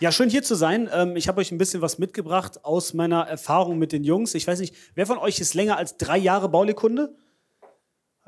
Ja, schön hier zu sein. Ähm, ich habe euch ein bisschen was mitgebracht aus meiner Erfahrung mit den Jungs. Ich weiß nicht, wer von euch ist länger als drei Jahre Baulekunde?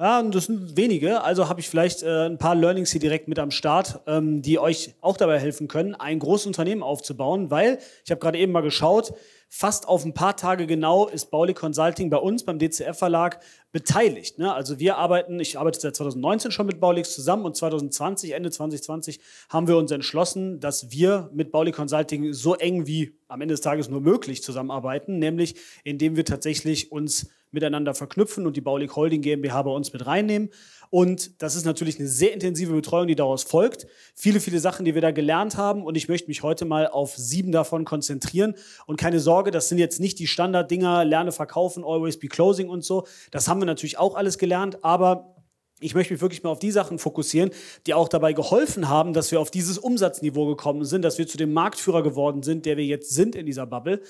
Ja, und das sind wenige. Also habe ich vielleicht äh, ein paar Learnings hier direkt mit am Start, ähm, die euch auch dabei helfen können, ein großes Unternehmen aufzubauen, weil ich habe gerade eben mal geschaut, fast auf ein paar Tage genau ist Bauli Consulting bei uns beim DCF Verlag beteiligt. Ne? Also wir arbeiten, ich arbeite seit 2019 schon mit Baulix zusammen und 2020, Ende 2020 haben wir uns entschlossen, dass wir mit Bauli Consulting so eng wie am Ende des Tages nur möglich zusammenarbeiten, nämlich indem wir tatsächlich uns miteinander verknüpfen und die Baulig Holding GmbH bei uns mit reinnehmen. Und das ist natürlich eine sehr intensive Betreuung, die daraus folgt. Viele, viele Sachen, die wir da gelernt haben. Und ich möchte mich heute mal auf sieben davon konzentrieren. Und keine Sorge, das sind jetzt nicht die Standarddinger, lerne verkaufen, always be closing und so. Das haben wir natürlich auch alles gelernt. Aber ich möchte mich wirklich mal auf die Sachen fokussieren, die auch dabei geholfen haben, dass wir auf dieses Umsatzniveau gekommen sind, dass wir zu dem Marktführer geworden sind, der wir jetzt sind in dieser Bubble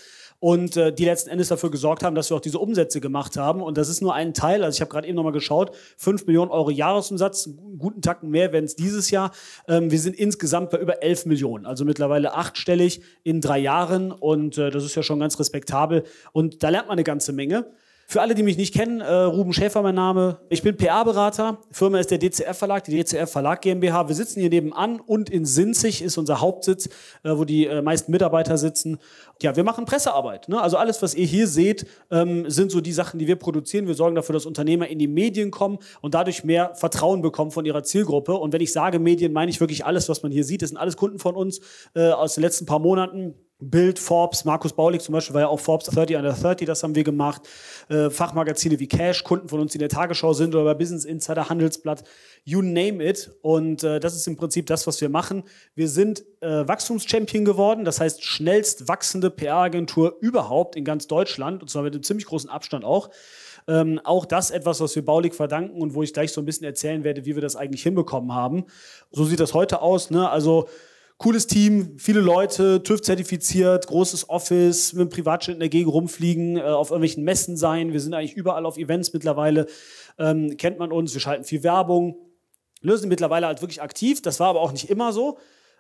und äh, die letzten Endes dafür gesorgt haben, dass wir auch diese Umsätze gemacht haben. Und das ist nur ein Teil. Also ich habe gerade eben nochmal geschaut, fünf Millionen Euro Jahresumsatz, guten Tacken mehr werden es dieses Jahr. Ähm, wir sind insgesamt bei über elf Millionen, also mittlerweile achtstellig in drei Jahren und äh, das ist ja schon ganz respektabel. Und da lernt man eine ganze Menge. Für alle, die mich nicht kennen, äh, Ruben Schäfer mein Name. Ich bin PR-Berater. Firma ist der DCR Verlag, die DCR Verlag GmbH. Wir sitzen hier nebenan und in Sinzig ist unser Hauptsitz, äh, wo die äh, meisten Mitarbeiter sitzen. Ja, wir machen Pressearbeit. Ne? Also alles, was ihr hier seht, ähm, sind so die Sachen, die wir produzieren. Wir sorgen dafür, dass Unternehmer in die Medien kommen und dadurch mehr Vertrauen bekommen von ihrer Zielgruppe. Und wenn ich sage Medien, meine ich wirklich alles, was man hier sieht. Das sind alles Kunden von uns äh, aus den letzten paar Monaten. Bild, Forbes, Markus Baulig zum Beispiel war ja auch Forbes 30 under 30, das haben wir gemacht. Äh, Fachmagazine wie Cash, Kunden von uns, die in der Tagesschau sind oder bei Business Insider, Handelsblatt, you name it. Und äh, das ist im Prinzip das, was wir machen. Wir sind äh, Wachstumschampion geworden, das heißt schnellst wachsende PR-Agentur überhaupt in ganz Deutschland und zwar mit einem ziemlich großen Abstand auch. Ähm, auch das etwas, was wir Baulig verdanken und wo ich gleich so ein bisschen erzählen werde, wie wir das eigentlich hinbekommen haben. So sieht das heute aus. Ne? Also cooles Team, viele Leute, TÜV-zertifiziert, großes Office, mit einem Privatjet in der Gegend rumfliegen, äh, auf irgendwelchen Messen sein. Wir sind eigentlich überall auf Events mittlerweile, ähm, kennt man uns, wir schalten viel Werbung, lösen mittlerweile halt wirklich aktiv. Das war aber auch nicht immer so.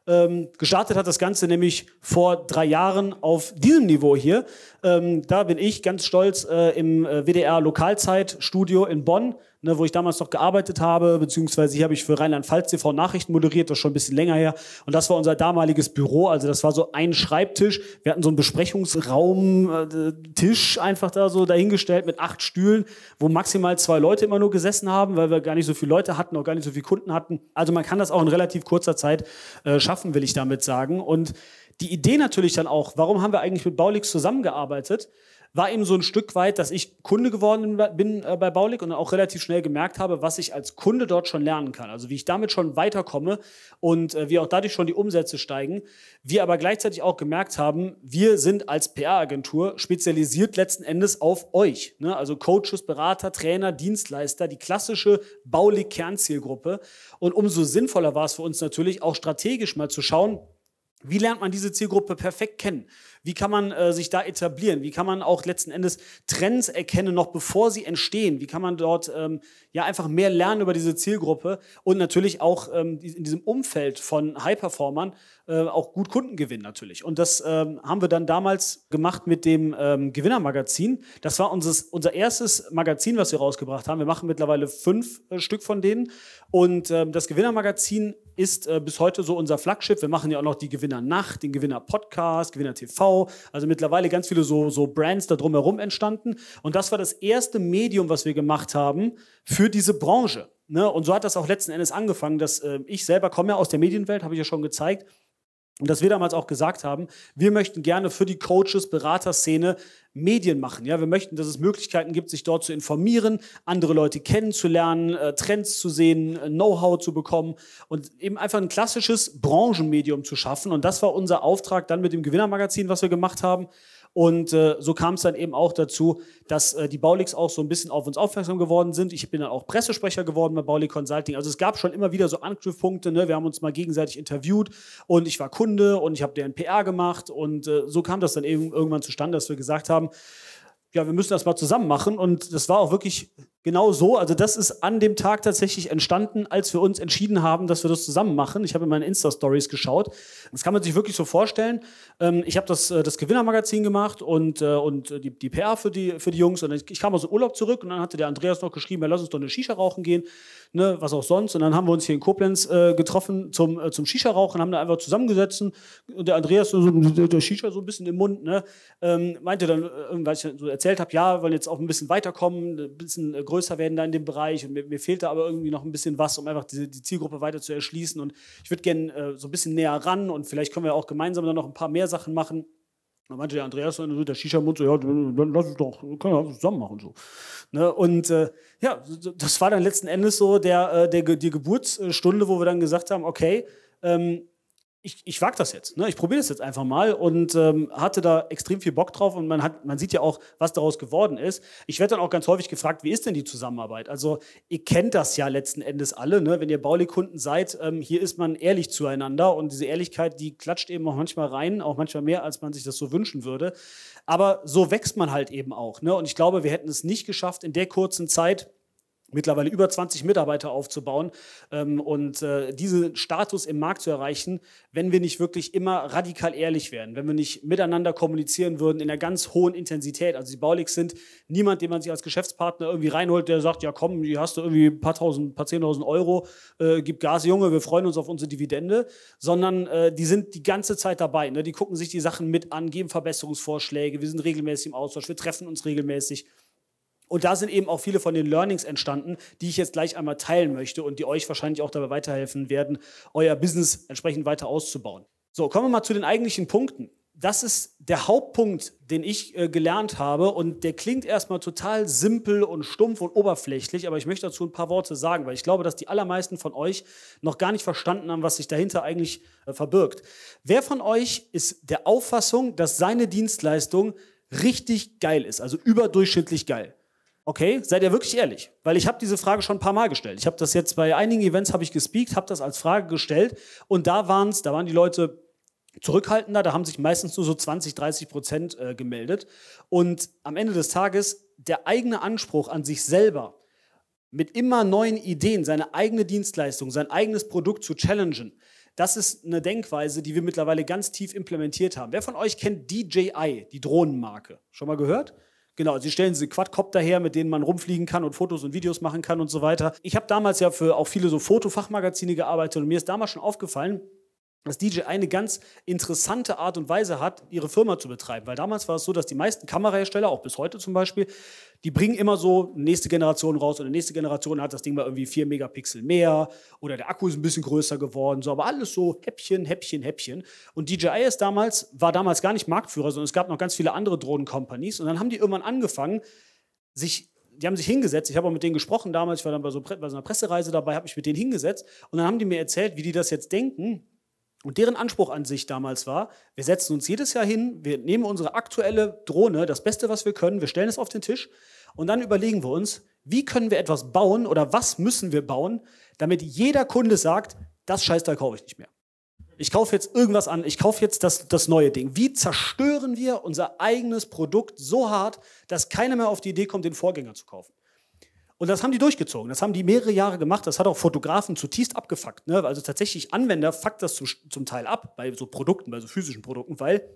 Ähm, gestartet hat das Ganze nämlich vor drei Jahren auf diesem Niveau hier. Ähm, da bin ich ganz stolz äh, im äh, WDR Lokalzeitstudio in Bonn ne, wo ich damals noch gearbeitet habe, beziehungsweise hier habe ich für Rheinland-Pfalz TV Nachrichten moderiert, das ist schon ein bisschen länger her. Und das war unser damaliges Büro, also das war so ein Schreibtisch. Wir hatten so einen Besprechungsraum, äh, Tisch einfach da so dahingestellt mit acht Stühlen, wo maximal zwei Leute immer nur gesessen haben, weil wir gar nicht so viele Leute hatten, auch gar nicht so viele Kunden hatten. Also man kann das auch in relativ kurzer Zeit äh, schaffen, will ich damit sagen. Und die Idee natürlich dann auch, warum haben wir eigentlich mit Baulix zusammengearbeitet? war eben so ein Stück weit, dass ich Kunde geworden bin äh, bei Baulig und auch relativ schnell gemerkt habe, was ich als Kunde dort schon lernen kann. Also wie ich damit schon weiterkomme und äh, wie auch dadurch schon die Umsätze steigen. Wir aber gleichzeitig auch gemerkt haben, wir sind als PR-Agentur spezialisiert letzten Endes auf euch. Ne? Also Coaches, Berater, Trainer, Dienstleister, die klassische Baulig-Kernzielgruppe. Und umso sinnvoller war es für uns natürlich auch strategisch mal zu schauen, wie lernt man diese Zielgruppe perfekt kennen? Wie kann man äh, sich da etablieren? Wie kann man auch letzten Endes Trends erkennen, noch bevor sie entstehen? Wie kann man dort ähm, ja einfach mehr lernen über diese Zielgruppe und natürlich auch ähm, in diesem Umfeld von High-Performern äh, auch gut Kunden gewinnen natürlich. Und das ähm, haben wir dann damals gemacht mit dem ähm, Gewinnermagazin. Das war unseres, unser erstes Magazin, was wir rausgebracht haben. Wir machen mittlerweile fünf äh, Stück von denen. Und ähm, das Gewinnermagazin ist äh, bis heute so unser Flaggschiff. Wir machen ja auch noch die Gewinner Nacht, den Gewinner-Podcast, Gewinner-TV. Also mittlerweile ganz viele so, so Brands da drumherum entstanden. Und das war das erste Medium, was wir gemacht haben für diese Branche. Ne? Und so hat das auch letzten Endes angefangen, dass äh, ich selber komme ja aus der Medienwelt, habe ich ja schon gezeigt. Und dass wir damals auch gesagt haben, wir möchten gerne für die Coaches, Beraterszene Medien machen. Ja, wir möchten, dass es Möglichkeiten gibt, sich dort zu informieren, andere Leute kennenzulernen, äh, Trends zu sehen, äh, Know-how zu bekommen und eben einfach ein klassisches Branchenmedium zu schaffen. Und das war unser Auftrag dann mit dem Gewinnermagazin, was wir gemacht haben. Und äh, so kam es dann eben auch dazu, dass äh, die Baulix auch so ein bisschen auf uns aufmerksam geworden sind. Ich bin dann auch Pressesprecher geworden bei Baulig Consulting. Also es gab schon immer wieder so Angriffspunkte. Ne? Wir haben uns mal gegenseitig interviewt und ich war Kunde und ich habe deren PR gemacht. Und äh, so kam das dann eben irgendwann zustande, dass wir gesagt haben, ja, wir müssen das mal zusammen machen. Und das war auch wirklich genau so. Also das ist an dem Tag tatsächlich entstanden, als wir uns entschieden haben, dass wir das zusammen machen. Ich habe in meinen Insta-Stories geschaut. Das kann man sich wirklich so vorstellen. Ähm, ich habe das, äh, das Gewinnermagazin gemacht und, äh, und die, die PR für die, für die Jungs. Und ich, kam aus dem Urlaub zurück und dann hatte der Andreas noch geschrieben, ja, lass uns doch eine Shisha rauchen gehen, ne, was auch sonst. Und dann haben wir uns hier in Koblenz äh, getroffen zum, zum Shisha rauchen, haben da einfach zusammengesetzt. Und der Andreas, so, der Shisha so ein bisschen im Mund, ne, ähm, meinte dann, weiß ich, so erzählt habe, ja, wollen jetzt auch ein bisschen weiterkommen, ein bisschen äh, größer werden da in dem Bereich und mir, mir da aber irgendwie noch ein bisschen was, um einfach diese, die Zielgruppe weiter zu erschließen und ich würde gerne äh, so ein bisschen näher ran und vielleicht können wir auch gemeinsam dann noch ein paar mehr Sachen machen. Da meinte der Andreas so der Shisha-Mund so, ja, dann lass es doch, können wir zusammen machen. So. Ne? Und äh, ja, das war dann letzten Endes so der, äh, der, die Geburtsstunde, wo wir dann gesagt haben, okay, ähm, ich, ich wage das jetzt. Ne? Ich probiere das jetzt einfach mal und ähm, hatte da extrem viel Bock drauf und man, hat, man sieht ja auch, was daraus geworden ist. Ich werde dann auch ganz häufig gefragt, wie ist denn die Zusammenarbeit? Also ihr kennt das ja letzten Endes alle, ne? wenn ihr Baulekunden seid, ähm, hier ist man ehrlich zueinander und diese Ehrlichkeit, die klatscht eben auch manchmal rein, auch manchmal mehr, als man sich das so wünschen würde. Aber so wächst man halt eben auch. Ne? Und ich glaube, wir hätten es nicht geschafft, in der kurzen Zeit mittlerweile über 20 Mitarbeiter aufzubauen ähm, und äh, diesen Status im Markt zu erreichen, wenn wir nicht wirklich immer radikal ehrlich wären, wenn wir nicht miteinander kommunizieren würden in einer ganz hohen Intensität. Also die Baulix sind niemand, den man sich als Geschäftspartner irgendwie reinholt, der sagt, ja komm, hier hast du irgendwie ein paar tausend, paar zehntausend Euro, äh, gib Gas, Junge, wir freuen uns auf unsere Dividende, sondern äh, die sind die ganze Zeit dabei. Ne? Die gucken sich die Sachen mit an, geben Verbesserungsvorschläge, wir sind regelmäßig im Austausch, wir treffen uns regelmäßig. Und da sind eben auch viele von den Learnings entstanden, die ich jetzt gleich einmal teilen möchte und die euch wahrscheinlich auch dabei weiterhelfen werden, euer Business entsprechend weiter auszubauen. So, kommen wir mal zu den eigentlichen Punkten. Das ist der Hauptpunkt, den ich äh, gelernt habe und der klingt erstmal total simpel und stumpf und oberflächlich, aber ich möchte dazu ein paar Worte sagen, weil ich glaube, dass die allermeisten von euch noch gar nicht verstanden haben, was sich dahinter eigentlich äh, verbirgt. Wer von euch ist der Auffassung, dass seine Dienstleistung richtig geil ist, also überdurchschnittlich geil? Okay, seid ihr wirklich ehrlich? Weil ich habe diese Frage schon ein paar Mal gestellt. Ich habe das jetzt bei einigen Events habe ich gespeakt, habe das als Frage gestellt und da waren's, da waren die Leute zurückhaltender, da haben sich meistens nur so 20, 30 Prozent äh, gemeldet und am Ende des Tages der eigene Anspruch an sich selber mit immer neuen Ideen, seine eigene Dienstleistung, sein eigenes Produkt zu challengen, das ist eine Denkweise, die wir mittlerweile ganz tief implementiert haben. Wer von euch kennt DJI, die Drohnenmarke? Schon mal gehört? Genau, sie stellen diese Quadcopter her, mit denen man rumfliegen kann und Fotos und Videos machen kann und so weiter. Ich habe damals ja für auch viele so Fotofachmagazine gearbeitet und mir ist damals schon aufgefallen, dass DJ eine ganz interessante Art und Weise hat, ihre Firma zu betreiben. Weil damals war es so, dass die meisten Kamerahersteller, auch bis heute zum Beispiel, die bringen immer so nächste Generation raus und die nächste Generation hat das Ding mal irgendwie vier Megapixel mehr oder der Akku ist ein bisschen größer geworden, so aber alles so Häppchen, Häppchen, Häppchen. Und DJI ist damals, war damals gar nicht Marktführer, sondern es gab noch ganz viele andere Drohnen-Companies und dann haben die irgendwann angefangen, sich die haben sich hingesetzt, ich habe auch mit denen gesprochen damals, ich war dann bei so, bei so einer Pressereise dabei, habe mich mit denen hingesetzt und dann haben die mir erzählt, wie die das jetzt denken, und deren Anspruch an sich damals war, wir setzen uns jedes Jahr hin, wir nehmen unsere aktuelle Drohne, das Beste, was wir können, wir stellen es auf den Tisch und dann überlegen wir uns, wie können wir etwas bauen oder was müssen wir bauen, damit jeder Kunde sagt, das Scheißteil kaufe ich nicht mehr. Ich kaufe jetzt irgendwas an, ich kaufe jetzt das, das neue Ding. Wie zerstören wir unser eigenes Produkt so hart, dass keiner mehr auf die Idee kommt, den Vorgänger zu kaufen? Und das haben die durchgezogen. Das haben die mehrere Jahre gemacht. Das hat auch Fotografen zutiefst abgefuckt. Ne? Also tatsächlich Anwender fuckt das zum, zum Teil ab bei so Produkten, bei so physischen Produkten, weil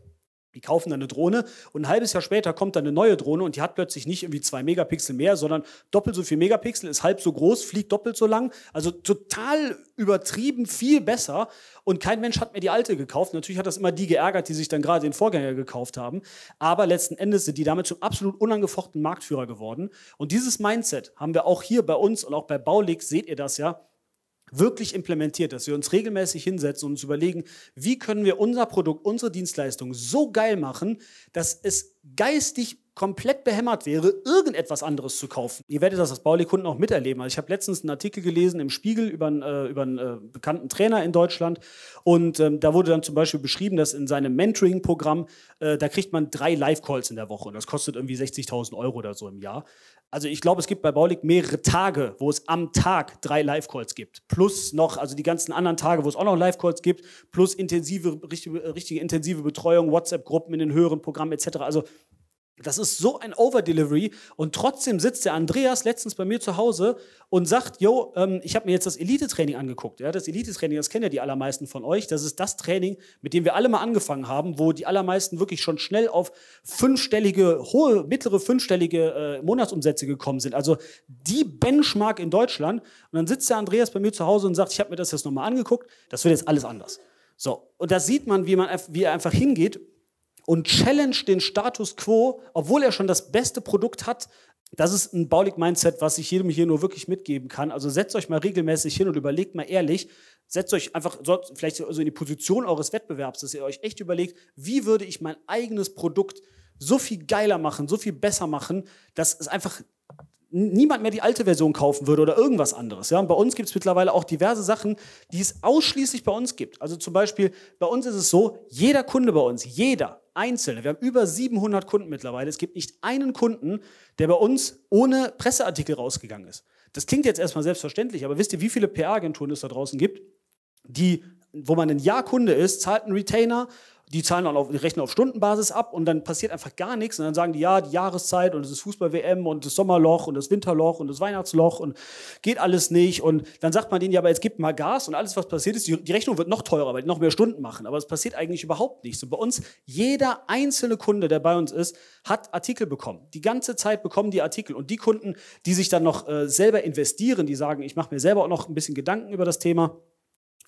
die kaufen dann eine Drohne und ein halbes Jahr später kommt dann eine neue Drohne und die hat plötzlich nicht irgendwie zwei Megapixel mehr, sondern doppelt so viel Megapixel, ist halb so groß, fliegt doppelt so lang. Also total übertrieben viel besser. Und kein Mensch hat mir die alte gekauft. Natürlich hat das immer die geärgert, die sich dann gerade den Vorgänger gekauft haben. Aber letzten Endes sind die damit zum absolut unangefochtenen Marktführer geworden. Und dieses Mindset haben wir auch hier bei uns und auch bei Baulig, seht ihr das ja, wirklich implementiert, dass wir uns regelmäßig hinsetzen und uns überlegen, wie können wir unser Produkt, unsere Dienstleistung so geil machen, dass es geistig komplett behämmert wäre, irgendetwas anderes zu kaufen. Ihr werdet das als Baulekunden auch miterleben. Also ich habe letztens einen Artikel gelesen im Spiegel über einen, äh, über einen äh, bekannten Trainer in Deutschland und ähm, da wurde dann zum Beispiel beschrieben, dass in seinem Mentoring-Programm, äh, da kriegt man drei Live-Calls in der Woche und das kostet irgendwie 60.000 Euro oder so im Jahr. Also ich glaube, es gibt bei Baulig mehrere Tage, wo es am Tag drei Live-Calls gibt. Plus noch, also die ganzen anderen Tage, wo es auch noch Live-Calls gibt, plus intensive, richtige, richtige intensive Betreuung, WhatsApp-Gruppen in den höheren Programmen etc. Also das ist so ein Overdelivery und trotzdem sitzt der Andreas letztens bei mir zu Hause und sagt, yo, ähm, ich habe mir jetzt das Elite-Training angeguckt. Ja, das Elite-Training, das kennen ja die allermeisten von euch. Das ist das Training, mit dem wir alle mal angefangen haben, wo die allermeisten wirklich schon schnell auf fünfstellige, hohe, mittlere fünfstellige äh, Monatsumsätze gekommen sind. Also die Benchmark in Deutschland. Und dann sitzt der Andreas bei mir zu Hause und sagt, ich habe mir das jetzt nochmal angeguckt. Das wird jetzt alles anders. So, und da sieht man, wie, man, wie er einfach hingeht und challenge den Status quo, obwohl er schon das beste Produkt hat. Das ist ein Baulig-Mindset, was ich jedem hier nur wirklich mitgeben kann. Also setzt euch mal regelmäßig hin und überlegt mal ehrlich, setzt euch einfach vielleicht so in die Position eures Wettbewerbs, dass ihr euch echt überlegt, wie würde ich mein eigenes Produkt so viel geiler machen, so viel besser machen, dass es einfach niemand mehr die alte Version kaufen würde oder irgendwas anderes. Ja? Und bei uns gibt es mittlerweile auch diverse Sachen, die es ausschließlich bei uns gibt. Also zum Beispiel, bei uns ist es so, jeder Kunde bei uns, jeder, Einzelne. Wir haben über 700 Kunden mittlerweile. Es gibt nicht einen Kunden, der bei uns ohne Presseartikel rausgegangen ist. Das klingt jetzt erstmal selbstverständlich, aber wisst ihr, wie viele PR-Agenturen es da draußen gibt, die, wo man ein Jahr Kunde ist, zahlt einen Retainer die zahlen dann auf, die rechnen auf Stundenbasis ab und dann passiert einfach gar nichts. Und dann sagen die, ja, die Jahreszeit und es ist Fußball-WM und das Sommerloch und das Winterloch und das Weihnachtsloch und geht alles nicht. Und dann sagt man denen, ja, aber jetzt gibt mal Gas und alles, was passiert ist, die, die Rechnung wird noch teurer, weil die noch mehr Stunden machen. Aber es passiert eigentlich überhaupt nichts. Und bei uns, jeder einzelne Kunde, der bei uns ist, hat Artikel bekommen. Die ganze Zeit bekommen die Artikel. Und die Kunden, die sich dann noch äh, selber investieren, die sagen, ich mache mir selber auch noch ein bisschen Gedanken über das Thema,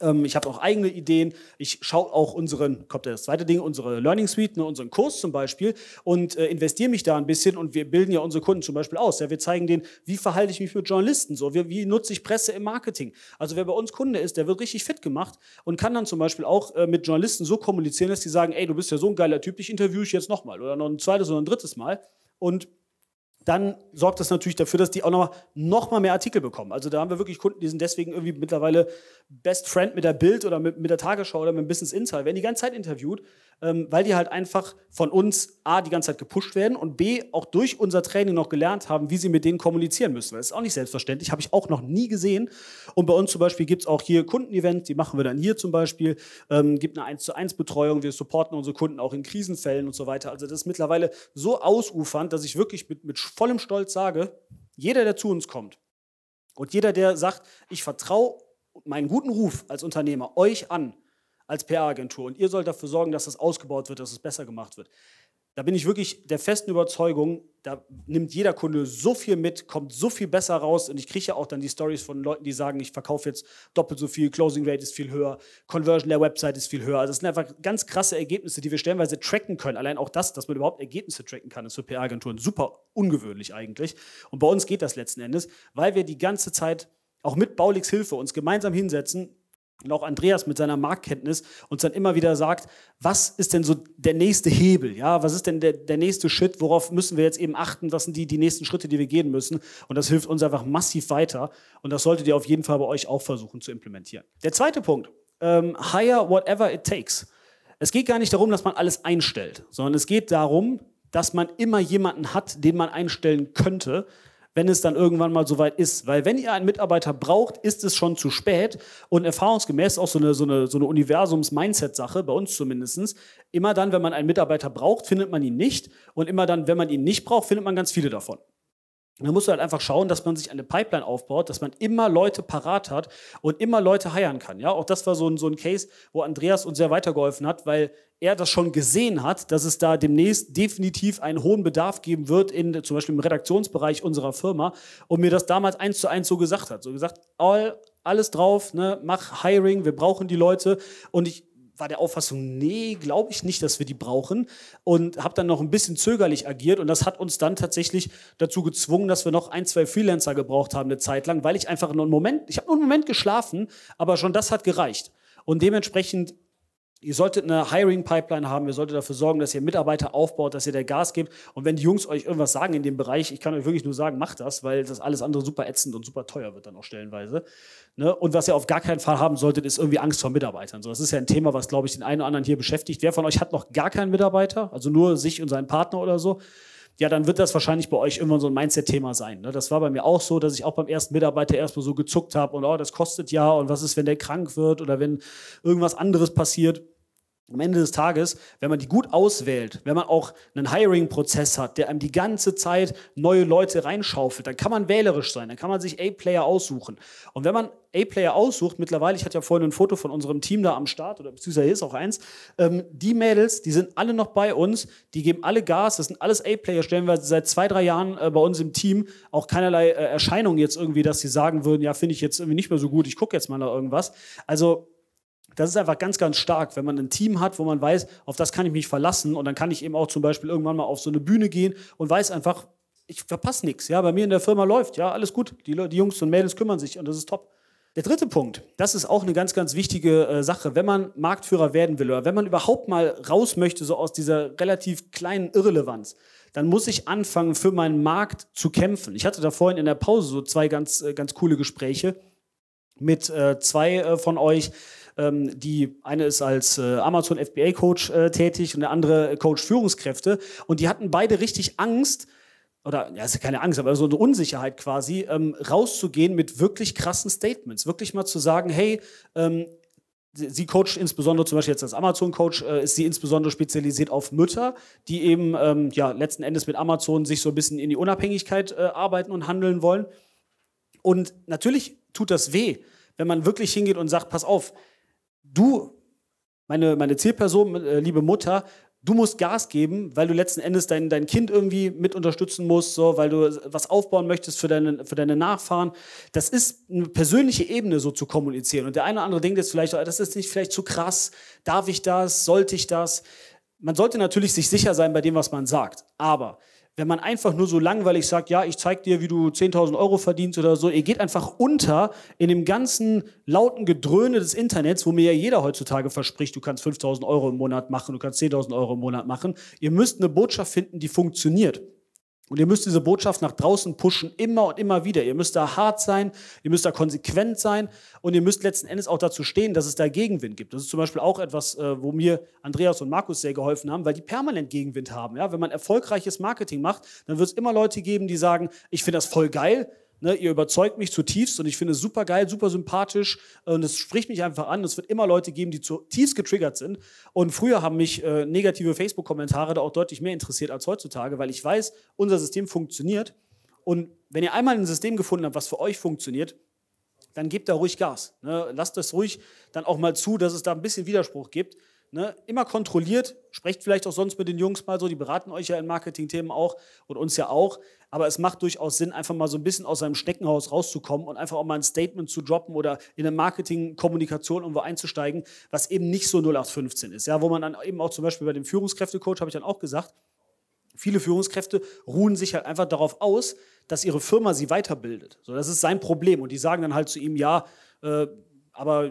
ähm, ich habe auch eigene Ideen. Ich schaue auch unseren, kommt das zweite Ding, unsere Learning Suite, ne, unseren Kurs zum Beispiel und äh, investiere mich da ein bisschen und wir bilden ja unsere Kunden zum Beispiel aus. Ja, wir zeigen denen, wie verhalte ich mich mit Journalisten so, wie, wie nutze ich Presse im Marketing. Also wer bei uns Kunde ist, der wird richtig fit gemacht und kann dann zum Beispiel auch äh, mit Journalisten so kommunizieren, dass die sagen, ey, du bist ja so ein geiler Typ, ich interviewe ich jetzt nochmal oder noch ein zweites oder ein drittes Mal und dann sorgt das natürlich dafür, dass die auch nochmal noch mal mehr Artikel bekommen. Also da haben wir wirklich Kunden, die sind deswegen irgendwie mittlerweile Best Friend mit der Bild oder mit, mit der Tagesschau oder mit dem Business Insight, werden die ganze Zeit interviewt, ähm, weil die halt einfach von uns A, die ganze Zeit gepusht werden und B, auch durch unser Training noch gelernt haben, wie sie mit denen kommunizieren müssen. das ist auch nicht selbstverständlich, habe ich auch noch nie gesehen. Und bei uns zum Beispiel gibt es auch hier Kundenevents, die machen wir dann hier zum Beispiel, ähm, gibt eine 1 zu 1 Betreuung, wir supporten unsere Kunden auch in Krisenfällen und so weiter. Also das ist mittlerweile so ausufernd, dass ich wirklich mit, mit vollem Stolz sage, jeder, der zu uns kommt und jeder, der sagt, ich vertraue meinen guten Ruf als Unternehmer euch an, als PR-Agentur und ihr sollt dafür sorgen, dass das ausgebaut wird, dass es besser gemacht wird. Da bin ich wirklich der festen Überzeugung, da nimmt jeder Kunde so viel mit, kommt so viel besser raus und ich kriege ja auch dann die Stories von Leuten, die sagen, ich verkaufe jetzt doppelt so viel, Closing Rate ist viel höher, Conversion der Website ist viel höher. Also das sind einfach ganz krasse Ergebnisse, die wir stellenweise tracken können. Allein auch das, dass man überhaupt Ergebnisse tracken kann, ist für PR-Agenturen super ungewöhnlich eigentlich. Und bei uns geht das letzten Endes, weil wir die ganze Zeit auch mit Baulix Hilfe uns gemeinsam hinsetzen, und auch Andreas mit seiner Marktkenntnis uns dann immer wieder sagt, was ist denn so der nächste Hebel? Ja, was ist denn der, der nächste Schritt? Worauf müssen wir jetzt eben achten? Was sind die, die nächsten Schritte, die wir gehen müssen? Und das hilft uns einfach massiv weiter. Und das solltet ihr auf jeden Fall bei euch auch versuchen zu implementieren. Der zweite Punkt, ähm, hire whatever it takes. Es geht gar nicht darum, dass man alles einstellt, sondern es geht darum, dass man immer jemanden hat, den man einstellen könnte, wenn es dann irgendwann mal soweit ist. Weil wenn ihr einen Mitarbeiter braucht, ist es schon zu spät. Und erfahrungsgemäß auch so eine, so eine, so eine Universums-Mindset-Sache, bei uns zumindest. Immer dann, wenn man einen Mitarbeiter braucht, findet man ihn nicht. Und immer dann, wenn man ihn nicht braucht, findet man ganz viele davon. Da musst du halt einfach schauen, dass man sich eine Pipeline aufbaut, dass man immer Leute parat hat und immer Leute heiern kann. Ja, auch das war so ein, so ein Case, wo Andreas uns sehr weitergeholfen hat, weil er das schon gesehen hat, dass es da demnächst definitiv einen hohen Bedarf geben wird, in, zum Beispiel im Redaktionsbereich unserer Firma und mir das damals eins zu eins so gesagt hat. So gesagt, all, alles drauf, ne, mach Hiring, wir brauchen die Leute und ich war der Auffassung, nee, glaube ich nicht, dass wir die brauchen. Und habe dann noch ein bisschen zögerlich agiert. Und das hat uns dann tatsächlich dazu gezwungen, dass wir noch ein, zwei Freelancer gebraucht haben, eine Zeit lang, weil ich einfach nur einen Moment, ich habe nur einen Moment geschlafen, aber schon das hat gereicht. Und dementsprechend Ihr solltet eine Hiring-Pipeline haben, ihr solltet dafür sorgen, dass ihr Mitarbeiter aufbaut, dass ihr der Gas gebt. Und wenn die Jungs euch irgendwas sagen in dem Bereich, ich kann euch wirklich nur sagen, macht das, weil das alles andere super ätzend und super teuer wird dann auch stellenweise. Ne? Und was ihr auf gar keinen Fall haben solltet, ist irgendwie Angst vor Mitarbeitern. So, das ist ja ein Thema, was, glaube ich, den einen oder anderen hier beschäftigt. Wer von euch hat noch gar keinen Mitarbeiter, also nur sich und seinen Partner oder so? ja, dann wird das wahrscheinlich bei euch immer so ein Mindset-Thema sein. Ne? Das war bei mir auch so, dass ich auch beim ersten Mitarbeiter erstmal so gezuckt habe und oh, das kostet ja und was ist, wenn der krank wird oder wenn irgendwas anderes passiert. Am Ende des Tages, wenn man die gut auswählt, wenn man auch einen Hiring-Prozess hat, der einem die ganze Zeit neue Leute reinschaufelt, dann kann man wählerisch sein, dann kann man sich A-Player aussuchen. Und wenn man A-Player aussucht, mittlerweile, ich hatte ja vorhin ein Foto von unserem Team da am Start, oder beziehungsweise hier ist auch eins, ähm, die Mädels, die sind alle noch bei uns, die geben alle Gas, das sind alles A-Player, stellen wir seit zwei, drei Jahren äh, bei uns im Team auch keinerlei äh, Erscheinungen jetzt irgendwie, dass sie sagen würden, ja, finde ich jetzt irgendwie nicht mehr so gut, ich gucke jetzt mal da irgendwas. Also das ist einfach ganz, ganz stark, wenn man ein Team hat, wo man weiß, auf das kann ich mich verlassen und dann kann ich eben auch zum Beispiel irgendwann mal auf so eine Bühne gehen und weiß einfach, ich verpasse nichts. Ja, bei mir in der Firma läuft, ja, alles gut. Die, die Jungs und Mädels kümmern sich und das ist top. Der dritte Punkt, das ist auch eine ganz, ganz wichtige äh, Sache, wenn man Marktführer werden will oder wenn man überhaupt mal raus möchte, so aus dieser relativ kleinen Irrelevanz, dann muss ich anfangen, für meinen Markt zu kämpfen. Ich hatte da vorhin in der Pause so zwei ganz, äh, ganz coole Gespräche mit äh, zwei äh, von euch, ähm, die eine ist als äh, Amazon FBA Coach äh, tätig und der andere Coach Führungskräfte. Und die hatten beide richtig Angst, oder ja, ist ja keine Angst, aber so eine Unsicherheit quasi, ähm, rauszugehen mit wirklich krassen Statements. Wirklich mal zu sagen, hey, ähm, sie coacht insbesondere, zum Beispiel jetzt als Amazon-Coach, äh, ist sie insbesondere spezialisiert auf Mütter, die eben ähm, ja, letzten Endes mit Amazon sich so ein bisschen in die Unabhängigkeit äh, arbeiten und handeln wollen. Und natürlich tut das weh, wenn man wirklich hingeht und sagt, pass auf, du, meine, meine Zielperson, äh, liebe Mutter, du musst Gas geben, weil du letzten Endes dein, dein Kind irgendwie mit unterstützen musst, so, weil du was aufbauen möchtest für deine, für deine Nachfahren. Das ist eine persönliche Ebene, so zu kommunizieren. Und der eine oder andere denkt jetzt vielleicht, oh, das ist nicht vielleicht zu krass, darf ich das, sollte ich das? Man sollte natürlich sich sicher sein bei dem, was man sagt. Aber wenn man einfach nur so langweilig sagt, ja, ich zeig dir, wie du 10.000 Euro verdienst oder so, ihr geht einfach unter in dem ganzen lauten Gedröhne des Internets, wo mir ja jeder heutzutage verspricht, du kannst 5.000 Euro im Monat machen, du kannst 10.000 Euro im Monat machen. Ihr müsst eine Botschaft finden, die funktioniert. Und ihr müsst diese Botschaft nach draußen pushen, immer und immer wieder. Ihr müsst da hart sein, ihr müsst da konsequent sein und ihr müsst letzten Endes auch dazu stehen, dass es da Gegenwind gibt. Das ist zum Beispiel auch etwas, äh, wo mir Andreas und Markus sehr geholfen haben, weil die permanent Gegenwind haben. Ja, wenn man erfolgreiches Marketing macht, dann wird es immer Leute geben, die sagen, ich finde das voll geil, Ne, ihr überzeugt mich zutiefst und ich finde es super geil, super sympathisch äh, und es spricht mich einfach an. Es wird immer Leute geben, die zutiefst getriggert sind. Und früher haben mich äh, negative Facebook-Kommentare da auch deutlich mehr interessiert als heutzutage, weil ich weiß, unser System funktioniert. Und wenn ihr einmal ein System gefunden habt, was für euch funktioniert, dann gebt da ruhig Gas. Ne? Lasst das ruhig dann auch mal zu, dass es da ein bisschen Widerspruch gibt. Ne? Immer kontrolliert, sprecht vielleicht auch sonst mit den Jungs mal so, die beraten euch ja in Marketing-Themen auch und uns ja auch. Aber es macht durchaus Sinn, einfach mal so ein bisschen aus seinem Schneckenhaus rauszukommen und einfach auch mal ein Statement zu droppen oder in eine Marketing-Kommunikation irgendwo einzusteigen, was eben nicht so 0815 ist. Ja, wo man dann eben auch zum Beispiel bei dem Führungskräftecoach, habe ich dann auch gesagt, Viele Führungskräfte ruhen sich halt einfach darauf aus, dass ihre Firma sie weiterbildet. So, das ist sein Problem. Und die sagen dann halt zu ihm, ja, äh, aber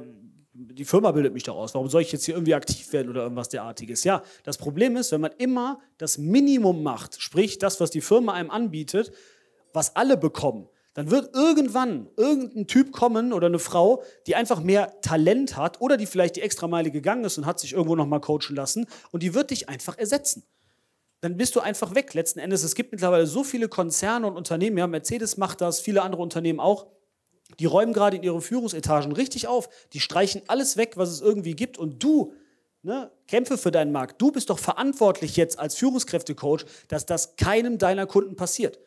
die Firma bildet mich daraus. warum soll ich jetzt hier irgendwie aktiv werden oder irgendwas derartiges? Ja, das Problem ist, wenn man immer das Minimum macht, sprich das, was die Firma einem anbietet, was alle bekommen, dann wird irgendwann irgendein Typ kommen oder eine Frau, die einfach mehr Talent hat oder die vielleicht die extra Meile gegangen ist und hat sich irgendwo nochmal coachen lassen und die wird dich einfach ersetzen dann bist du einfach weg. Letzten Endes, es gibt mittlerweile so viele Konzerne und Unternehmen, ja, Mercedes macht das, viele andere Unternehmen auch, die räumen gerade in ihren Führungsetagen richtig auf. Die streichen alles weg, was es irgendwie gibt. Und du Ne? kämpfe für deinen Markt. Du bist doch verantwortlich jetzt als Führungskräftecoach, dass das keinem deiner Kunden passiert.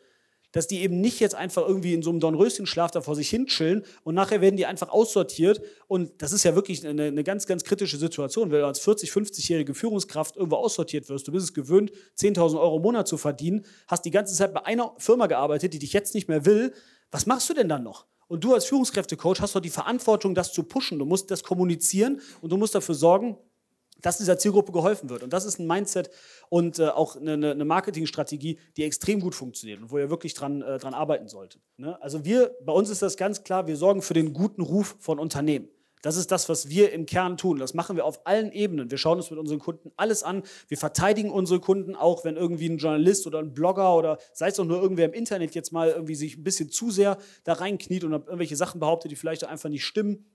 Dass die eben nicht jetzt einfach irgendwie in so einem Dornröschenschlaf da vor sich hin chillen und nachher werden die einfach aussortiert. Und das ist ja wirklich eine, eine ganz, ganz kritische Situation, weil du als 40-, 50-jährige Führungskraft irgendwo aussortiert wirst. Du bist es gewöhnt, 10.000 Euro im Monat zu verdienen, hast die ganze Zeit bei einer Firma gearbeitet, die dich jetzt nicht mehr will. Was machst du denn dann noch? Und du als Führungskräftecoach hast doch die Verantwortung, das zu pushen. Du musst das kommunizieren und du musst dafür sorgen, dass dieser Zielgruppe geholfen wird. Und das ist ein Mindset und äh, auch eine, eine Marketingstrategie, die extrem gut funktioniert und wo ihr wirklich dran, äh, dran arbeiten solltet. Ne? Also wir, bei uns ist das ganz klar, wir sorgen für den guten Ruf von Unternehmen. Das ist das, was wir im Kern tun. Das machen wir auf allen Ebenen. Wir schauen uns mit unseren Kunden alles an. Wir verteidigen unsere Kunden auch, wenn irgendwie ein Journalist oder ein Blogger oder sei es auch nur irgendwer im Internet jetzt mal irgendwie sich ein bisschen zu sehr da reinkniet und irgendwelche Sachen behauptet, die vielleicht einfach nicht stimmen.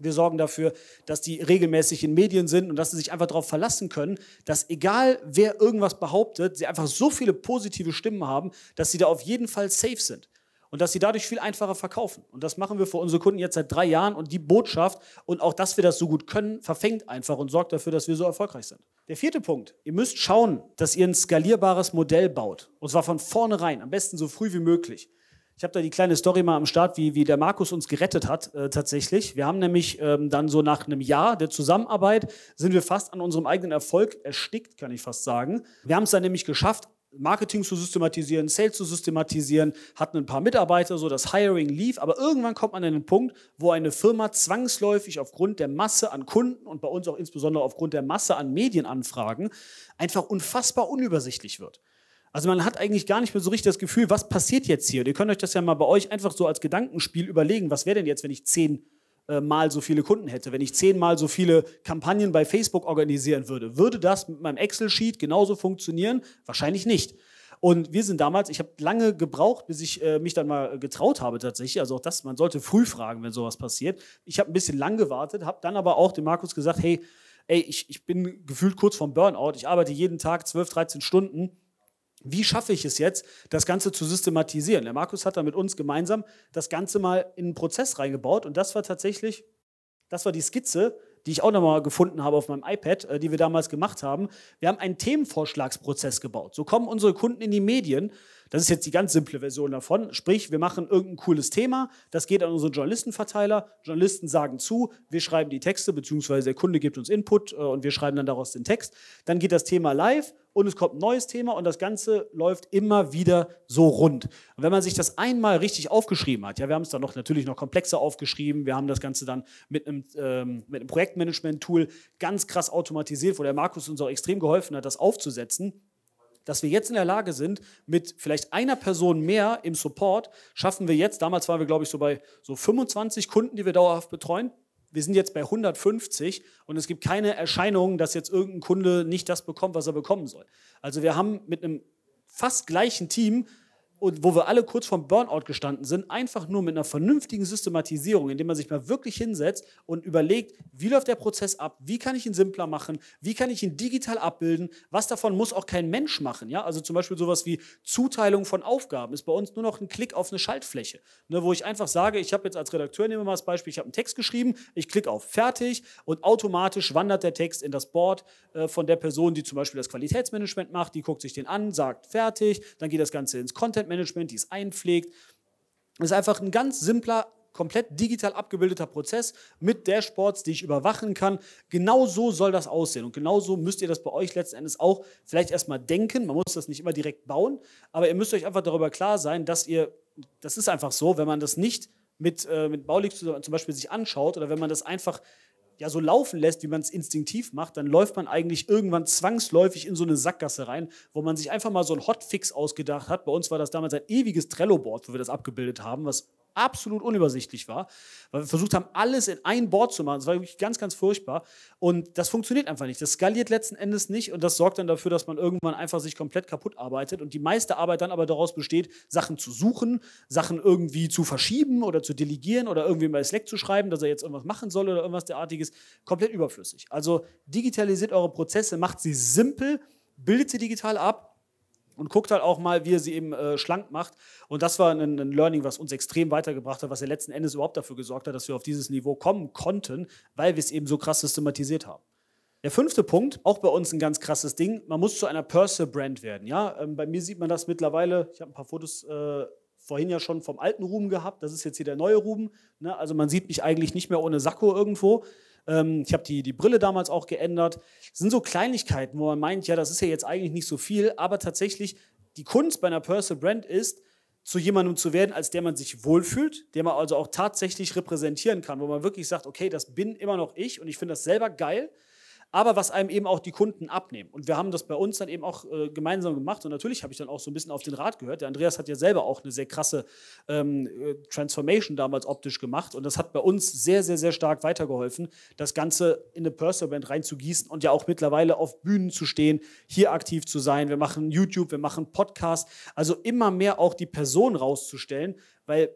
Wir sorgen dafür, dass die regelmäßig in Medien sind und dass sie sich einfach darauf verlassen können, dass egal wer irgendwas behauptet, sie einfach so viele positive Stimmen haben, dass sie da auf jeden Fall safe sind und dass sie dadurch viel einfacher verkaufen. Und das machen wir für unsere Kunden jetzt seit drei Jahren und die Botschaft und auch, dass wir das so gut können, verfängt einfach und sorgt dafür, dass wir so erfolgreich sind. Der vierte Punkt, ihr müsst schauen, dass ihr ein skalierbares Modell baut. Und zwar von vornherein, am besten so früh wie möglich. Ich habe da die kleine Story mal am Start, wie, wie der Markus uns gerettet hat äh, tatsächlich. Wir haben nämlich ähm, dann so nach einem Jahr der Zusammenarbeit sind wir fast an unserem eigenen Erfolg erstickt, kann ich fast sagen. Wir haben es dann nämlich geschafft, Marketing zu systematisieren, Sales zu systematisieren, hatten ein paar Mitarbeiter, so das Hiring lief, aber irgendwann kommt man an den Punkt, wo eine Firma zwangsläufig aufgrund der Masse an Kunden und bei uns auch insbesondere aufgrund der Masse an Medienanfragen einfach unfassbar unübersichtlich wird. Also man hat eigentlich gar nicht mehr so richtig das Gefühl, was passiert jetzt hier? Und ihr könnt euch das ja mal bei euch einfach so als Gedankenspiel überlegen, was wäre denn jetzt, wenn ich zehn äh, mal so viele Kunden hätte, wenn ich zehnmal so viele Kampagnen bei Facebook organisieren würde, würde das mit meinem Excel-Sheet genauso funktionieren? Wahrscheinlich nicht. Und wir sind damals, ich habe lange gebraucht, bis ich äh, mich dann mal getraut habe tatsächlich. Also auch das, man sollte früh fragen, wenn sowas passiert. Ich habe ein bisschen lang gewartet, habe dann aber auch dem Markus gesagt, hey, ey, ich, ich bin gefühlt kurz vom Burnout. Ich arbeite jeden Tag 12, 13 Stunden wie schaffe ich es jetzt, das Ganze zu systematisieren? Der Markus hat da mit uns gemeinsam das Ganze mal in einen Prozess reingebaut und das war tatsächlich, das war die Skizze, die ich auch nochmal gefunden habe auf meinem iPad, äh, die wir damals gemacht haben. Wir haben einen Themenvorschlagsprozess gebaut. So kommen unsere Kunden in die Medien. Das ist jetzt die ganz simple Version davon. Sprich, wir machen irgendein cooles Thema, das geht an unseren Journalistenverteiler, Journalisten sagen zu, wir schreiben die Texte, beziehungsweise der Kunde gibt uns Input äh, und wir schreiben dann daraus den Text. Dann geht das Thema live und es kommt ein neues Thema und das Ganze läuft immer wieder so rund. Und wenn man sich das einmal richtig aufgeschrieben hat, ja, wir haben es dann noch natürlich noch komplexer aufgeschrieben, wir haben das Ganze dann mit einem, ähm, mit einem Projektmanagement-Tool ganz krass automatisiert, wo der Markus uns auch extrem geholfen hat, das aufzusetzen dass wir jetzt in der Lage sind, mit vielleicht einer Person mehr im Support, schaffen wir jetzt, damals waren wir, glaube ich, so bei so 25 Kunden, die wir dauerhaft betreuen, wir sind jetzt bei 150 und es gibt keine Erscheinung, dass jetzt irgendein Kunde nicht das bekommt, was er bekommen soll. Also wir haben mit einem fast gleichen Team und wo wir alle kurz vorm Burnout gestanden sind, einfach nur mit einer vernünftigen Systematisierung, indem man sich mal wirklich hinsetzt und überlegt, wie läuft der Prozess ab, wie kann ich ihn simpler machen, wie kann ich ihn digital abbilden, was davon muss auch kein Mensch machen. Ja? Also zum Beispiel sowas wie Zuteilung von Aufgaben ist bei uns nur noch ein Klick auf eine Schaltfläche, ne, wo ich einfach sage, ich habe jetzt als Redakteur, nehmen wir mal das Beispiel, ich habe einen Text geschrieben, ich klicke auf Fertig und automatisch wandert der Text in das Board äh, von der Person, die zum Beispiel das Qualitätsmanagement macht, die guckt sich den an, sagt Fertig, dann geht das Ganze ins Content. Eventmanagement, die es einpflegt. Das ist einfach ein ganz simpler, komplett digital abgebildeter Prozess mit Dashboards, die ich überwachen kann. Genau so soll das aussehen und genau so müsst ihr das bei euch letzten Endes auch vielleicht erstmal denken. Man muss das nicht immer direkt bauen, aber ihr müsst euch einfach darüber klar sein, dass ihr, das ist einfach so, wenn man das nicht mit, äh, mit Baulig zum Beispiel sich anschaut oder wenn man das einfach ja so laufen lässt, wie man es instinktiv macht, dann läuft man eigentlich irgendwann zwangsläufig in so eine Sackgasse rein, wo man sich einfach mal so einen Hotfix ausgedacht hat. Bei uns war das damals ein ewiges Trello-Board, wo wir das abgebildet haben, was absolut unübersichtlich war, weil wir versucht haben, alles in ein Board zu machen. Das war wirklich ganz, ganz furchtbar. Und das funktioniert einfach nicht. Das skaliert letzten Endes nicht und das sorgt dann dafür, dass man irgendwann einfach sich komplett kaputt arbeitet und die meiste Arbeit dann aber daraus besteht, Sachen zu suchen, Sachen irgendwie zu verschieben oder zu delegieren oder irgendwie mal Slack zu schreiben, dass er jetzt irgendwas machen soll oder irgendwas derartiges. Komplett überflüssig. Also digitalisiert eure Prozesse, macht sie simpel, bildet sie digital ab und guckt halt auch mal, wie er sie eben äh, schlank macht. Und das war ein, ein, Learning, was uns extrem weitergebracht hat, was ja letzten Endes überhaupt dafür gesorgt hat, dass wir auf dieses Niveau kommen konnten, weil wir es eben so krass systematisiert haben. Der fünfte Punkt, auch bei uns ein ganz krasses Ding, man muss zu einer purse brand werden. Ja? Ähm, bei mir sieht man das mittlerweile, ich habe ein paar Fotos äh, vorhin ja schon vom alten Ruben gehabt, das ist jetzt hier der neue Ruben. Ne? Also man sieht mich eigentlich nicht mehr ohne Sakko irgendwo. Ähm, ich habe die, die Brille damals auch geändert. Das sind so Kleinigkeiten, wo man meint, ja, das ist ja jetzt eigentlich nicht so viel, aber tatsächlich die Kunst bei einer Personal Brand ist, zu jemandem zu werden, als der man sich wohlfühlt, der man also auch tatsächlich repräsentieren kann, wo man wirklich sagt, okay, das bin immer noch ich und ich finde das selber geil aber was einem eben auch die Kunden abnehmen. Und wir haben das bei uns dann eben auch äh, gemeinsam gemacht und natürlich habe ich dann auch so ein bisschen auf den Rat gehört. Der Andreas hat ja selber auch eine sehr krasse ähm, äh, Transformation damals optisch gemacht und das hat bei uns sehr, sehr, sehr stark weitergeholfen, das Ganze in eine Purser-Band reinzugießen und ja auch mittlerweile auf Bühnen zu stehen, hier aktiv zu sein. Wir machen YouTube, wir machen Podcasts, also immer mehr auch die Person rauszustellen, weil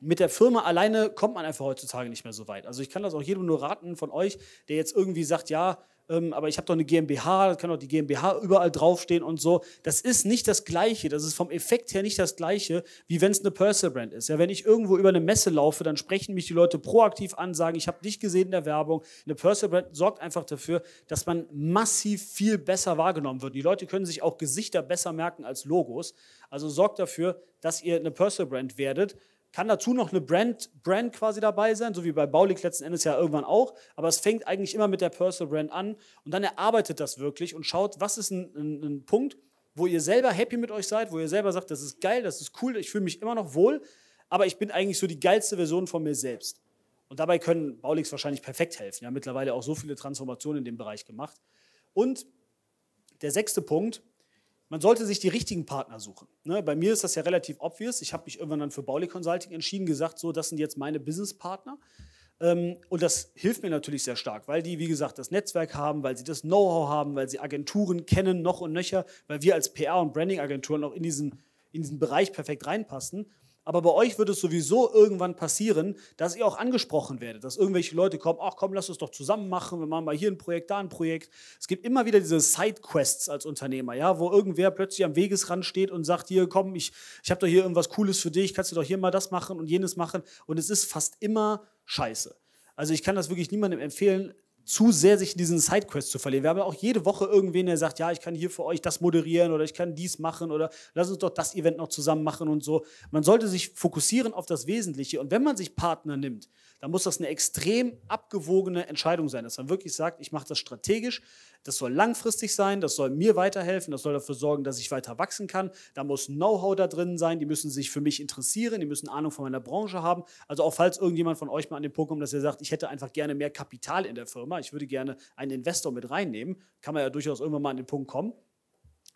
mit der Firma alleine kommt man einfach heutzutage nicht mehr so weit. Also ich kann das auch jedem nur raten von euch, der jetzt irgendwie sagt, ja, ähm, aber ich habe doch eine GmbH, da kann doch die GmbH überall draufstehen und so. Das ist nicht das Gleiche. Das ist vom Effekt her nicht das Gleiche, wie wenn es eine Personal Brand ist. Ja, wenn ich irgendwo über eine Messe laufe, dann sprechen mich die Leute proaktiv an, sagen, ich habe dich gesehen in der Werbung. Eine Personal Brand sorgt einfach dafür, dass man massiv viel besser wahrgenommen wird. Die Leute können sich auch Gesichter besser merken als Logos. Also sorgt dafür, dass ihr eine Personal Brand werdet. Kann dazu noch eine Brand, Brand quasi dabei sein, so wie bei Baulig letzten Endes ja irgendwann auch. Aber es fängt eigentlich immer mit der Personal Brand an und dann erarbeitet das wirklich und schaut, was ist ein, ein, ein Punkt, wo ihr selber happy mit euch seid, wo ihr selber sagt, das ist geil, das ist cool, ich fühle mich immer noch wohl, aber ich bin eigentlich so die geilste Version von mir selbst. Und dabei können Baulix wahrscheinlich perfekt helfen. Ja, mittlerweile auch so viele Transformationen in dem Bereich gemacht. Und der sechste Punkt man sollte sich die richtigen Partner suchen. Ne? Bei mir ist das ja relativ obvious. Ich habe mich irgendwann dann für Bauli Consulting entschieden, gesagt, so, das sind jetzt meine Businesspartner. Ähm, und das hilft mir natürlich sehr stark, weil die, wie gesagt, das Netzwerk haben, weil sie das Know-how haben, weil sie Agenturen kennen, noch und nöcher, weil wir als PR- und Branding-Agenturen auch in diesen, in diesen Bereich perfekt reinpassen aber bei euch wird es sowieso irgendwann passieren, dass ihr auch angesprochen werdet, dass irgendwelche Leute kommen, ach komm, lass uns doch zusammen machen, wir machen mal hier ein Projekt, da ein Projekt. Es gibt immer wieder diese Sidequests als Unternehmer, ja, wo irgendwer plötzlich am Wegesrand steht und sagt, hier komm, ich, ich habe doch hier irgendwas Cooles für dich, kannst du doch hier mal das machen und jenes machen und es ist fast immer scheiße. Also ich kann das wirklich niemandem empfehlen, zu sehr sich in diesen Sidequests zu verlieren. Wir haben ja auch jede Woche irgendwen, der sagt, ja, ich kann hier für euch das moderieren oder ich kann dies machen oder lass uns doch das Event noch zusammen machen und so. Man sollte sich fokussieren auf das Wesentliche und wenn man sich Partner nimmt, dann muss das eine extrem abgewogene Entscheidung sein, dass man wirklich sagt, ich mache das strategisch, das soll langfristig sein, das soll mir weiterhelfen, das soll dafür sorgen, dass ich weiter wachsen kann. Da muss Know-how da drin sein, die müssen sich für mich interessieren, die müssen Ahnung von meiner Branche haben. Also auch falls irgendjemand von euch mal an den Punkt kommt, dass er sagt, ich hätte einfach gerne mehr Kapital in der Firma, ich würde gerne einen Investor mit reinnehmen, kann man ja durchaus irgendwann mal an den Punkt kommen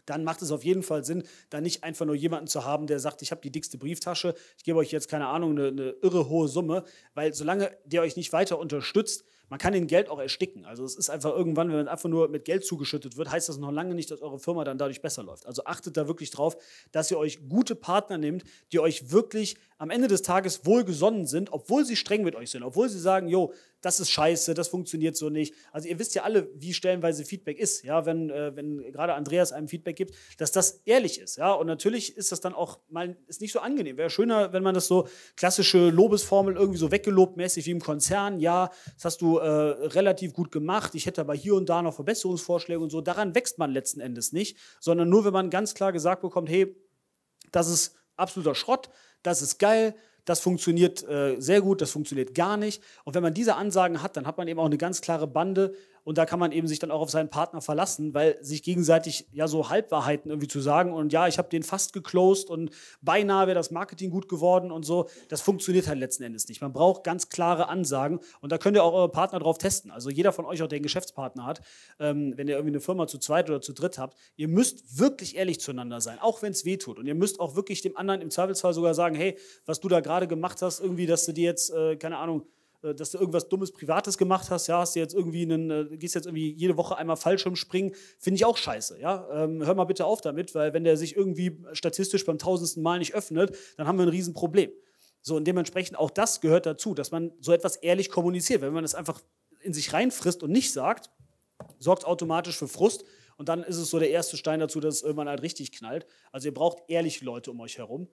dann macht es auf jeden Fall Sinn, da nicht einfach nur jemanden zu haben, der sagt, ich habe die dickste Brieftasche, ich gebe euch jetzt keine Ahnung, eine, eine, irre hohe Summe, weil solange der euch nicht weiter unterstützt, man kann in Geld auch ersticken. Also es ist einfach irgendwann, wenn man einfach nur mit Geld zugeschüttet wird, heißt das noch lange nicht, dass eure Firma dann dadurch besser läuft. Also achtet da wirklich drauf, dass ihr euch gute Partner nehmt, die euch wirklich am Ende des Tages wohlgesonnen sind, obwohl sie streng mit euch sind, obwohl sie sagen, jo, das ist scheiße, das funktioniert so nicht. Also ihr wisst ja alle, wie stellenweise Feedback ist, ja, wenn, äh, wenn gerade Andreas einem Feedback gibt, dass das ehrlich ist, ja. Und natürlich ist das dann auch mal, ist nicht so angenehm. Wäre schöner, wenn man das so klassische Lobesformel irgendwie so weggelobt mäßig wie im Konzern, ja, das hast du äh, relativ gut gemacht, ich hätte aber hier und da noch Verbesserungsvorschläge und so. Daran wächst man letzten Endes nicht, sondern nur, wenn man ganz klar gesagt bekommt, hey, das ist absoluter Schrott, das ist geil, das funktioniert äh, sehr gut, das funktioniert gar nicht. Und wenn man diese Ansagen hat, dann hat man eben auch eine ganz klare Bande und da kann man eben sich dann auch auf seinen Partner verlassen, weil sich gegenseitig ja so Halbwahrheiten irgendwie zu sagen und ja, ich habe den fast geclosed und beinahe wäre das Marketing gut geworden und so, das funktioniert halt letzten Endes nicht. Man braucht ganz klare Ansagen und da könnt ihr auch eure Partner drauf testen. Also jeder von euch, auch der einen Geschäftspartner hat, ähm, wenn ihr irgendwie eine Firma zu zweit oder zu dritt habt, ihr müsst wirklich ehrlich zueinander sein, auch wenn es weh tut. Und ihr müsst auch wirklich dem anderen im Zweifelsfall sogar sagen, hey, was du da gerade gemacht hast, irgendwie, dass du dir jetzt, äh, keine Ahnung, äh, dass du irgendwas Dummes Privates gemacht hast, ja, hast du jetzt irgendwie einen, äh, gehst jetzt irgendwie jede Woche einmal Fallschirm springen, finde ich auch scheiße, ja. Ähm, hör mal bitte auf damit, weil wenn der sich irgendwie statistisch beim tausendsten Mal nicht öffnet, dann haben wir ein Riesenproblem. So, und dementsprechend auch das gehört dazu, dass man so etwas ehrlich kommuniziert. Wenn man das einfach in sich reinfrisst und nicht sagt, sorgt automatisch für Frust. Und dann ist es so der erste Stein dazu, dass es irgendwann halt richtig knallt. Also ihr braucht ehrliche Leute um euch herum.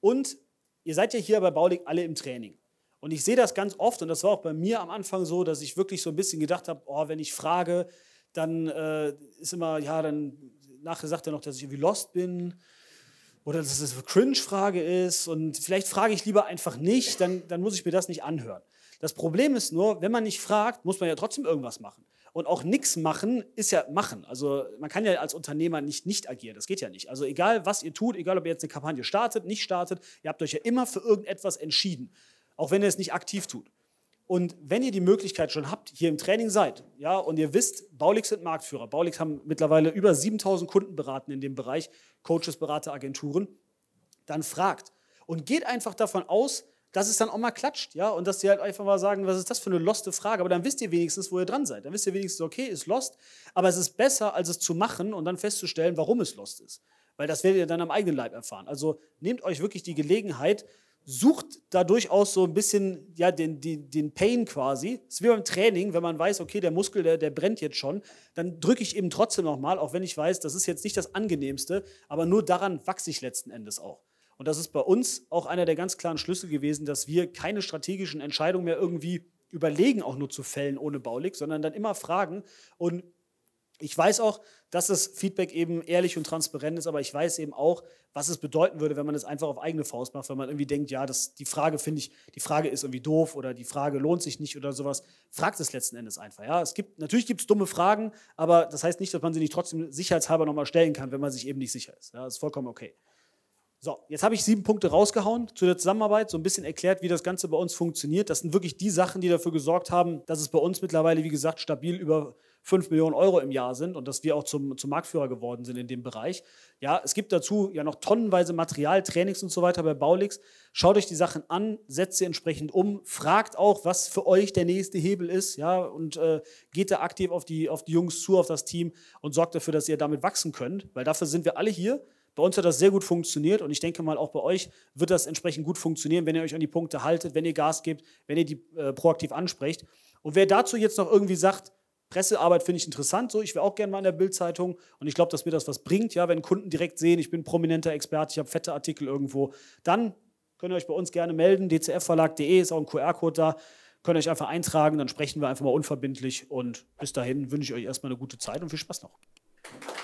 Und ihr seid ja hier bei Baulig alle im Training. Und ich sehe das ganz oft, und das war auch bei mir am Anfang so, dass ich wirklich so ein bisschen gedacht habe, oh, wenn ich frage, dann äh, ist immer, ja, dann nachher sagt er noch, dass ich irgendwie lost bin oder dass es eine Cringe-Frage ist und vielleicht frage ich lieber einfach nicht, dann, dann muss ich mir das nicht anhören. Das Problem ist nur, wenn man nicht fragt, muss man ja trotzdem irgendwas machen. Und auch nichts machen ist ja machen. Also man kann ja als Unternehmer nicht nicht agieren, das geht ja nicht. Also egal, was ihr tut, egal, ob ihr jetzt eine Kampagne startet, nicht startet, ihr habt euch ja immer für irgendetwas entschieden auch wenn ihr es nicht aktiv tut. Und wenn ihr die Möglichkeit schon habt, hier im Training seid, ja, und ihr wisst, Baulix sind Marktführer. Baulix haben mittlerweile über 7000 Kunden beraten in dem Bereich, Coaches, Berater, Agenturen, dann fragt und geht einfach davon aus, dass es dann auch mal klatscht, ja, und dass die halt einfach mal sagen, was ist das für eine loste Frage, aber dann wisst ihr wenigstens, wo ihr dran seid. Dann wisst ihr wenigstens, okay, ist lost, aber es ist besser, als es zu machen und dann festzustellen, warum es lost ist. Weil das werdet ihr dann am eigenen Leib erfahren. Also nehmt euch wirklich die Gelegenheit, sucht da durchaus so ein bisschen ja, den, den, den Pain quasi. Es ist wie beim Training, wenn man weiß, okay, der Muskel, der, der brennt jetzt schon, dann drücke ich eben trotzdem nochmal, auch wenn ich weiß, das ist jetzt nicht das Angenehmste, aber nur daran wachse ich letzten Endes auch. Und das ist bei uns auch einer der ganz klaren Schlüssel gewesen, dass wir keine strategischen Entscheidungen mehr irgendwie überlegen, auch nur zu fällen ohne Baulig, sondern dann immer fragen und ich weiß auch, dass das Feedback eben ehrlich und transparent ist, aber ich weiß eben auch, was es bedeuten würde, wenn man es einfach auf eigene Faust macht, wenn man irgendwie denkt, ja, das, die Frage finde ich, die Frage ist irgendwie doof oder die Frage lohnt sich nicht oder sowas. Fragt es letzten Endes einfach. Ja, es gibt, natürlich gibt es dumme Fragen, aber das heißt nicht, dass man sie nicht trotzdem sicherheitshalber nochmal stellen kann, wenn man sich eben nicht sicher ist. Ja, das ist vollkommen okay. So, jetzt habe ich sieben Punkte rausgehauen zu der Zusammenarbeit, so ein bisschen erklärt, wie das Ganze bei uns funktioniert. Das sind wirklich die Sachen, die dafür gesorgt haben, dass es bei uns mittlerweile, wie gesagt, stabil über 5 Millionen Euro im Jahr sind und dass wir auch zum, zum Marktführer geworden sind in dem Bereich. Ja, es gibt dazu ja noch tonnenweise Material, Trainings und so weiter bei Baulix. Schaut euch die Sachen an, setzt sie entsprechend um, fragt auch, was für euch der nächste Hebel ist, ja, und äh, geht da aktiv auf die, auf die Jungs zu, auf das Team und sorgt dafür, dass ihr damit wachsen könnt, weil dafür sind wir alle hier. Bei uns hat das sehr gut funktioniert und ich denke mal, auch bei euch wird das entsprechend gut funktionieren, wenn ihr euch an die Punkte haltet, wenn ihr Gas gebt, wenn ihr die äh, proaktiv ansprecht. Und wer dazu jetzt noch irgendwie sagt, Pressearbeit finde ich interessant, so ich wäre auch gerne mal in der Bildzeitung und ich glaube, dass mir das was bringt, ja, wenn Kunden direkt sehen, ich bin prominenter Experte, ich habe fette Artikel irgendwo, dann könnt ihr euch bei uns gerne melden, dcfverlag.de ist auch ein QR-Code da, könnt ihr euch einfach eintragen, dann sprechen wir einfach mal unverbindlich und bis dahin wünsche ich euch erstmal eine gute Zeit und viel Spaß noch.